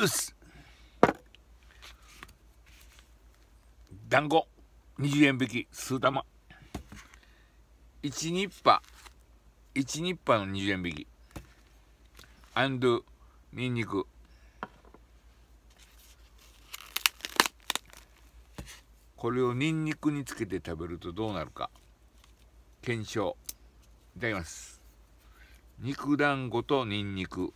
うっす団子20円引き数玉1ニッパ1ニッパの20円引きアンドゥニンニクこれをニンニクにつけて食べるとどうなるか検証いただきます肉団子とニンニク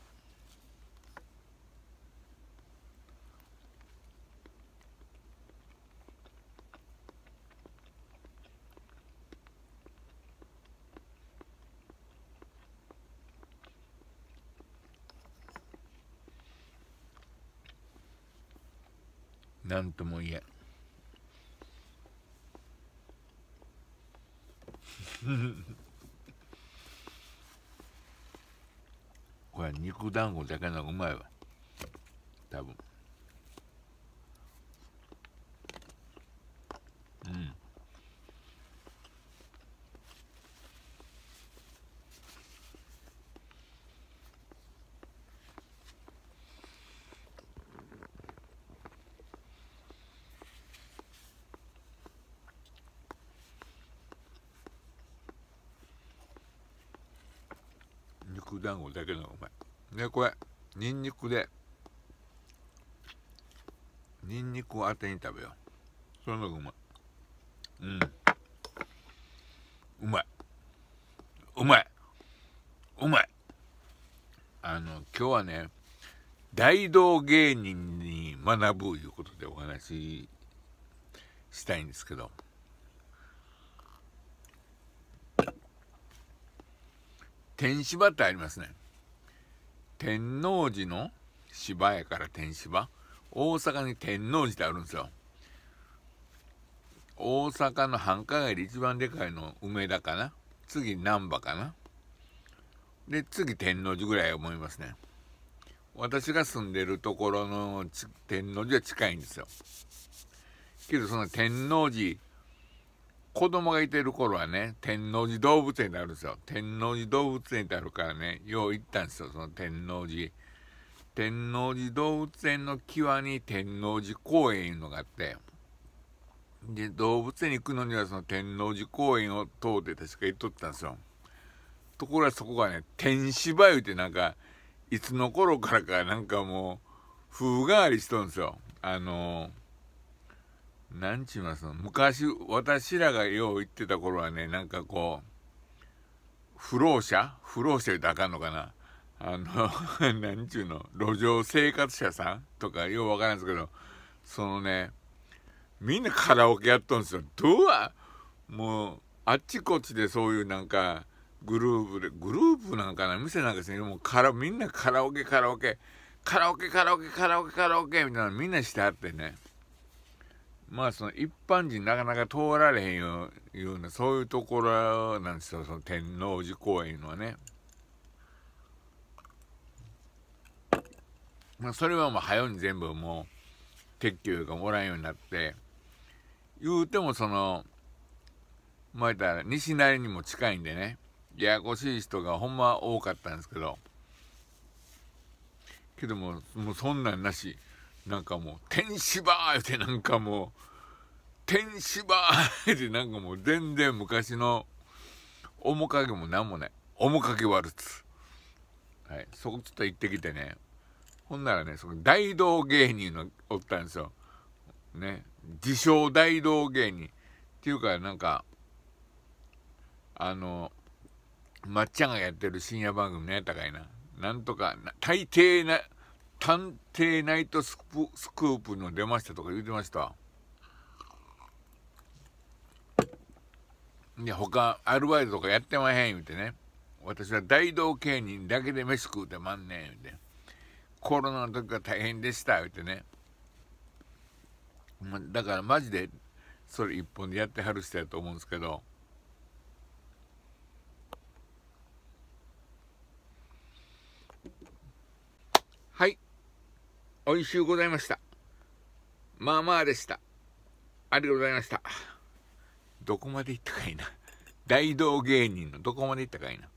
何とも言え これ肉団子だけのうまいわ多分。肉団子だけのうまいでこれにんにくでにんにくをあてに食べようそのがうまいうんうまいうまいうまいあの今日はね大道芸人に学ぶいうことでお話ししたいんですけど天芝ってありますね。天王寺の芝やから天芝。大阪に天王寺ってあるんですよ。大阪の繁華街で一番でかいの梅田かな。次難波かな。で、次天王寺ぐらい思いますね。私が住んでるところの天王寺は近いんですよ。けどその天王寺子供がいてる頃はね、天王寺動物園ってあるんですよ。天王寺動物園ってあるからね、よう行ったんですよ、その天王寺。天王寺動物園の際に天王寺公園いうのがあって、で、動物園に行くのにはその天王寺公園を通って確か行っとったんですよ。ところがそこがね、天芝居ってなんか、いつの頃からかなんかもう、風変わりしとるんですよ。あのーなんちゅうます昔私らがよう言ってた頃はねなんかこう不老者不老者言うとあかんのかなあの なんちゅうの路上生活者さんとかようわからんすけどそのねみんなカラオケやっとんですよどうはもうあっちこっちでそういうなんかグループでグループなんかな店なんかですねもうからみんなカラオケカラオケカラオケカラオケカラオケカラオケみたいなのみんなしてはってねまあその一般人なかなか通られへんようなそういうところなんですよその天王寺公園のはね。まあ、それはもう早に全部もう撤去がもらえんようになって言うてもそのまあたら西成にも近いんでねややこしい人がほんま多かったんですけどけどももうそんなんなしなんかもう、天芝ーってなんかもう、天芝ーってなんかもう全然昔の面影も何もない。面影ワルツ。はい。そこちょっと行ってきてね。ほんならね、その大道芸人のおったんですよ。ね。自称大道芸人。っていうか、なんか、あの、まっちゃんがやってる深夜番組のやったかいな。なんとか、大抵な、探偵ナイトスクープの出ましたとか言ってました。いや、他、アルバイトとかやってまへん言うてね。私は大道芸人だけで飯食うてまんねん言うて。コロナの時が大変でした言うてね。だからマジで、それ一本でやってはる人やと思うんですけど。おいしゅうございました。まあまあでした。ありがとうございました。どこまで行ったかいな。大道芸人のどこまで行ったかいな。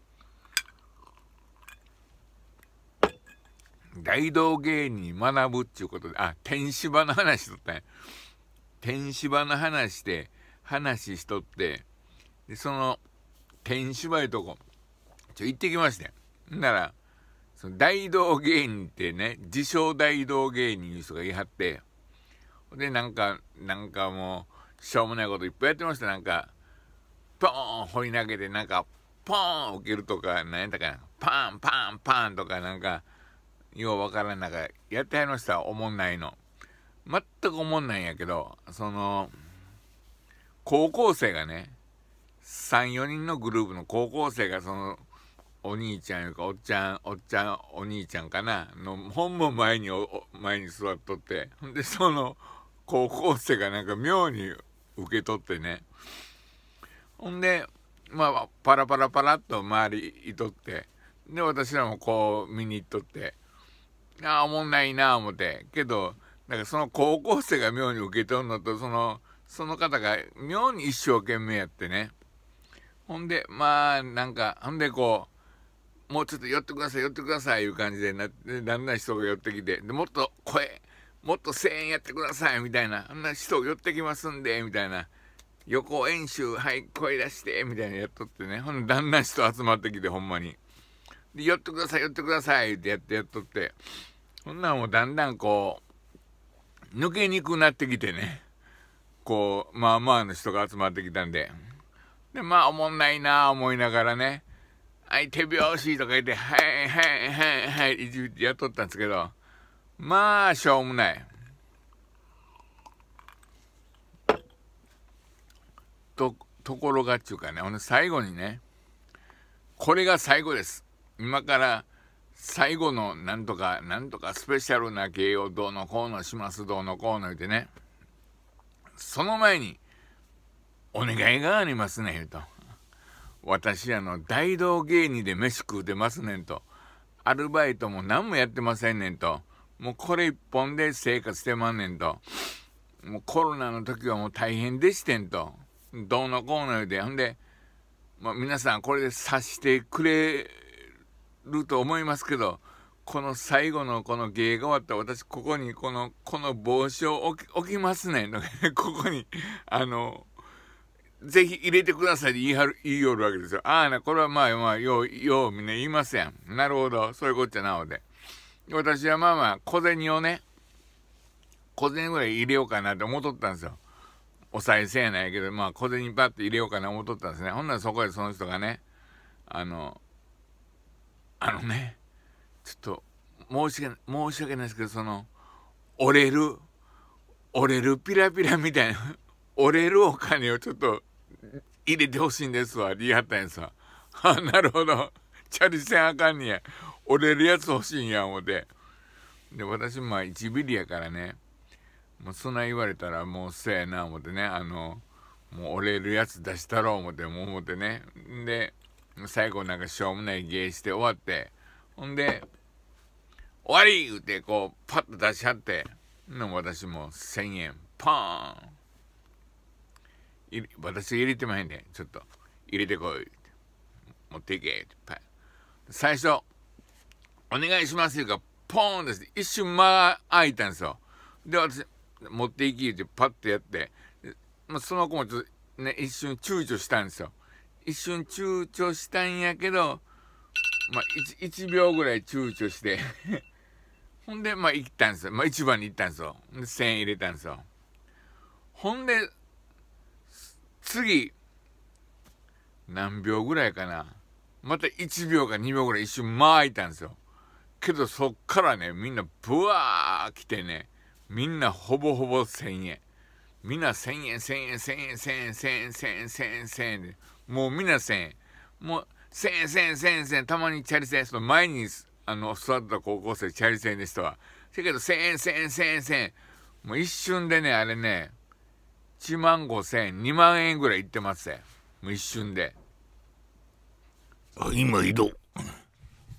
大道芸人学ぶっちゅうことで、あ、天芝の話とったん天芝の話で、話しとって、で、その、天芝いとこ、ちょ、行ってきましてなら、その大道芸人ってね、自称大道芸人いう人が言い張って、で、なんか、なんかもう、しょうもないこといっぱいやってました。なんか、ポーン掘り投げて、なんか、ポーン受けるとか、なんやったかな、パンパンパンとか、なんか、ようわからんなんかやってはりました。おもんないの。全くおもんないんやけど、その、高校生がね、3、4人のグループの高校生が、その、お兄ちゃんよかおっちゃんおっちゃんお兄ちゃんかなの本も前に前に座っとってでその高校生がなんか妙に受け取ってねほんでまあパラパラパラっと周りいとってで私らもこう見に行っとってああおもんないなあ思ってけどなんかその高校生が妙に受け取るのとそのその方が妙に一生懸命やってねほんでまあなんかほんでこうもうちょっと寄ってください、寄ってください、いう感じでな、だんだん人が寄ってきて、で、もっと声、もっと声援やってください、みたいな、あんな人寄ってきますんで、みたいな、横演習、はい、声出して、みたいなやっとってね、ほんだんだん人集まってきて、ほんまに。で、寄ってください、寄ってください、ってやってやっとって、ほんなんもうだんだんこう、抜けにくくなってきてね、こう、まあまあの人が集まってきたんで、で、まあ、おもんないなあ思いながらね、はい、手拍子とか言って、はいはいはいはい、いじやっとったんですけど、まあ、しょうもない。と、ところがっちゅうかね、ほんで最後にね、これが最後です。今から最後のなんとか、なんとかスペシャルな芸をどうのこうのします、どうのこうの言ってね、その前に、お願いがありますね、言うと。私あの大道芸人で飯食うてますねんとアルバイトも何もやってませんねんともうこれ一本で生活してまんねんともうコロナの時はもう大変でしてんとどうのこうの言うてほんで、まあ、皆さんこれで察してくれると思いますけどこの最後のこの芸が終わった私ここにこのこの帽子を置きますねんと ここにあのぜひ入れてくださいって言いはる、言いよるわけですよ。ああな、これはまあまあ、よう、ようみんな言いません。なるほど。そういうこっちゃなので。私はまあまあ、小銭をね、小銭ぐらい入れようかなって思っとったんですよ。お賽銭やないけど、まあ小銭パッて入れようかな思っとったんですね。ほんならそこでその人がね、あの、あのね、ちょっと、申し訳、申し訳ないですけど、その、折れる、折れるピラピラみたいな、折れるお金をちょっと入れてほしいんですわ、リアタイさん。あ、なるほど。チャリせんあかんにや。折れるやつ欲しいんや、思て。で、私、まあ、1ビリやからね。もう、そんな言われたら、もう、せやな、思ってね。あの、もう折れるやつ出したろ、思って、もう思ってね。で、最後なんかしょうもない芸して終わって、ほんで、終わり言うて、こう、パッと出しはって、私も1000円、パーン私入れてまへんねちょっと入れてこい持っていけってパ最初お願いしますよがポーンです一瞬間が空いたんですよで私持っていきってパッとやってまあ、その子もちょっとね一瞬躊躇したんですよ一瞬躊躇したんやけどまあ1、1, 秒ぐらい躊躇して ほんでまあ行ったんですよまあ市番に行ったんですよ1000円入れたんですよほんで次、何秒ぐらいかな。また1秒か2秒ぐらい一瞬間空いたんですよ。けどそっからね、みんなブワー来てね、みんなほぼほぼ1000円。みんな1000円、1000円、1000円、1000円、1000円、1000円、1000円、1000円で、もうみんな1000円。もう1000円、1000円、1000円、1000円、たまにチャリ線、その前にあの座った高校生、チャリ線でしたわ。だけど1000円、1000円、1000円、1000円。もう一瞬でね、あれね、1万5千円、2万円ぐらいいってますもう一瞬で。あ、今移動。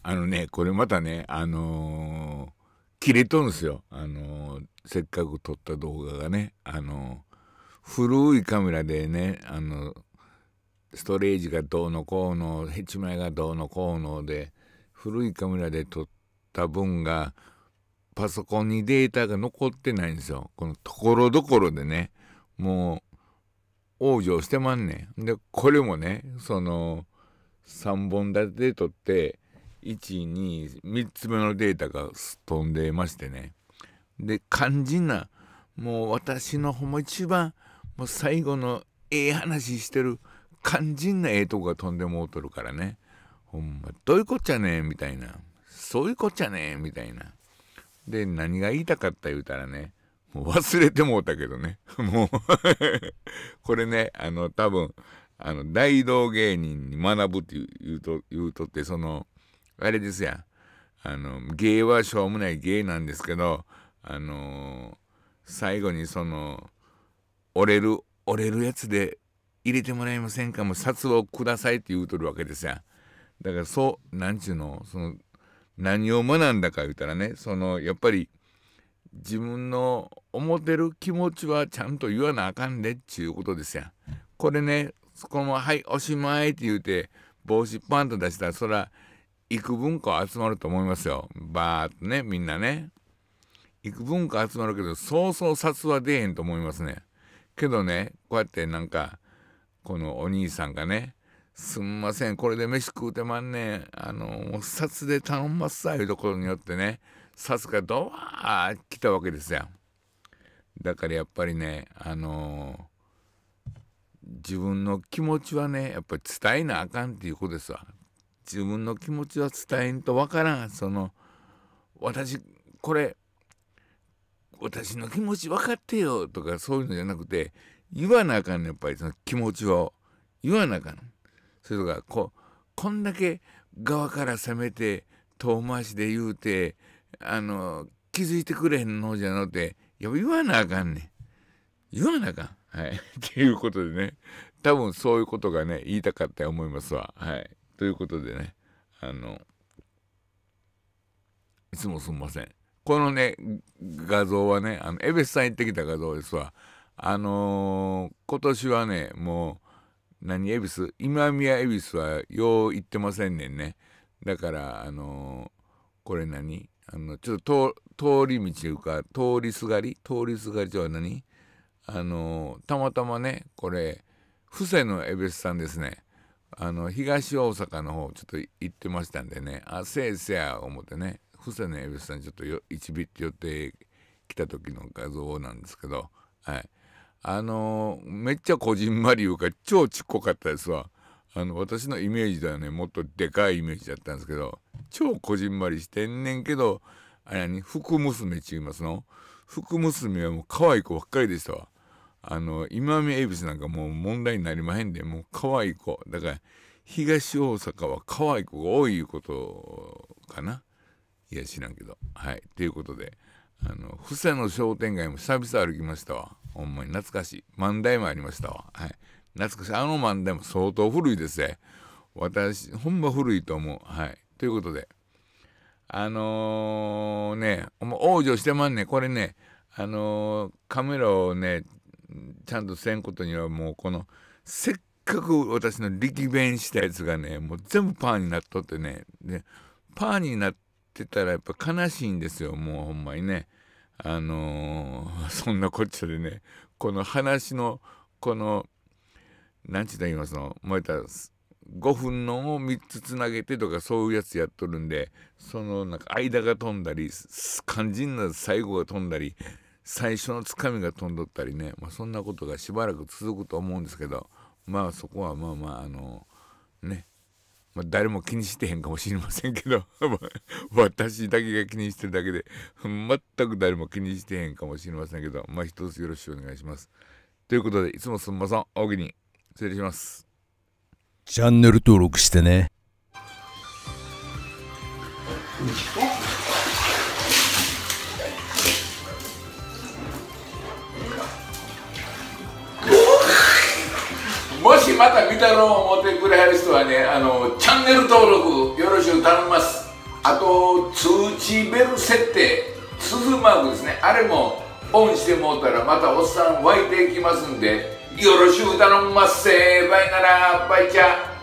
あのね、これまたね、あのー、切れとんすよ。あのー、せっかく撮った動画がね、あのー、古いカメラでね、あのストレージがどうのこうの、ヘチマイがどうのこうので、古いカメラで撮った分が、パソコンにデータが残ってないんですよ。このところどころでね、もう往生してまんねん。でこれもねその3本立てで取って123つ目のデータが飛んでましてねで肝心なもう私のほんま一番もう最後のええ話してる肝心なええとこが飛んでもうとるからねほんまどういうこっちゃねみたいなそういうこっちゃねみたいなで何が言いたかった言うたらねもう忘れてもうたけどね。もう これね、あの、多分、あの、大道芸人に学ぶって言うと、言うとって、その、あれですやあの、芸はしょうもない芸なんですけど、あのー、最後にその、折れる、折れるやつで入れてもらえませんかもう札をくださいって言うとるわけですやだからそう、なんちゅうの、その、何を学んだか言うたらね、その、やっぱり、自分の思ってる気持ちはちゃんと言わなあかんでっちゅうことですやん。これねこの「はいおしまい」って言うて帽子パンと出したらそら幾分か集まると思いますよバーっとねみんなね。幾分か集まるけどそうそう札は出えへんと思いますね。けどねこうやってなんかこのお兄さんがねすんません、これで飯食うてまんねん。あの、札で頼んますさ、いうところによってね、さすがドワー来たわけですよ。だからやっぱりねあのー、自分の気持ちはねやっぱり伝えなあかんっていうことですわ。自分の気持ちは伝えんとわからんその私これ私の気持ち分かってよとかそういうのじゃなくて言わなあかんねやっぱりその気持ちを言わなあかん。それとかここんだけ側から攻めて遠回しで言うてあの気づいてくれへんのじゃのって言わなあかんねん言わなあかん。はい、っていうことでね多分そういうことがね言いたかったと思いますわ。はい、ということでねあのいつもすんません。このね画像はねあのエベスさん行ってきた画像ですわ。あのー、今年はねもう何恵比寿今宮恵比寿はよう行ってませんねんね。だからあのー、これ何あのちょっと通り道というか通りすがり通りすがりとは何あのたまたまねこれ布施のエベスさんですねあの東大阪の方ちょっと行ってましたんでねあせいせや思ってね布施のエベスさんちょっとよ1ビット寄ってきた時の画像なんですけどはいあのめっちゃこじんまりいうか超ちっこかったですわ。あの私のイメージではねもっとでかいイメージだったんですけど超こじんまりしてんねんけどあれに福娘ちゅいますの福娘はもう可愛い子ばっかりでしたわあの今見恵比寿なんかもう問題になりまへんでもう可愛い子だから東大阪は可愛い子が多いいうことかないや知らんけどはいということであの布施の商店街も久々歩きましたわほんまに懐かしい万代もありましたわはい懐かしいあのンでも相当古いですね私ほんま古いと思うはいということであのー、ね往生してまんねこれねあのー、カメラをねちゃんとせんことにはもうこのせっかく私の力弁したやつがねもう全部パーになっとってねでパーになってたらやっぱ悲しいんですよもうほんまにねあのー、そんなこっちゃでねこの話のこの何ちゅうと言いますのた5分のを3つつなげてとかそういうやつやっとるんでそのなんか間が飛んだり肝心な最後が飛んだり最初のつかみが飛んどったりね、まあ、そんなことがしばらく続くと思うんですけどまあそこはまあまああのねまあ、誰も気にしてへんかもしれませんけど 私だけが気にしてるだけで全く誰も気にしてへんかもしれませんけどまあ一つよろしくお願いします。ということでいつもすんまさん大喜利失礼しますチャンネル登録してねもしまた見たのを思ってくれはる人はねあのチャンネル登録よろしく頼みますあと通知ベル設定鈴マークですねあれもオンしてもうたらまたおっさん湧いていきますんでよろしゅう頼んまっせバイならバイちゃ